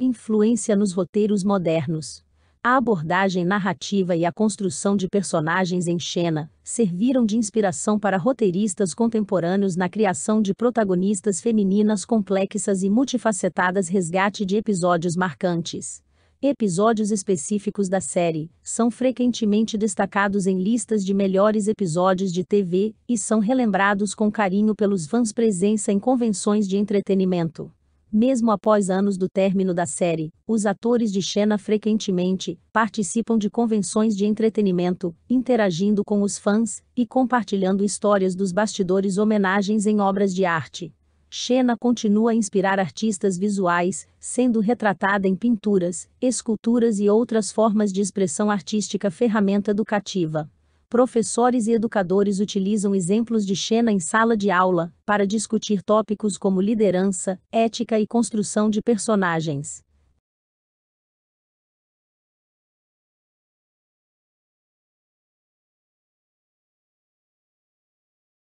Influência nos roteiros modernos. A abordagem narrativa e a construção de personagens em Xena serviram de inspiração para roteiristas contemporâneos na criação de protagonistas femininas complexas e multifacetadas resgate de episódios marcantes. Episódios específicos da série são frequentemente destacados em listas de melhores episódios de TV e são relembrados com carinho pelos fãs presença em convenções de entretenimento. Mesmo após anos do término da série, os atores de Xena frequentemente participam de convenções de entretenimento, interagindo com os fãs e compartilhando histórias dos bastidores homenagens em obras de arte. Xena continua a inspirar artistas visuais, sendo retratada em pinturas, esculturas e outras formas de expressão artística ferramenta educativa professores e educadores utilizam exemplos de Xena em sala de aula para discutir tópicos como liderança, ética e construção de personagens.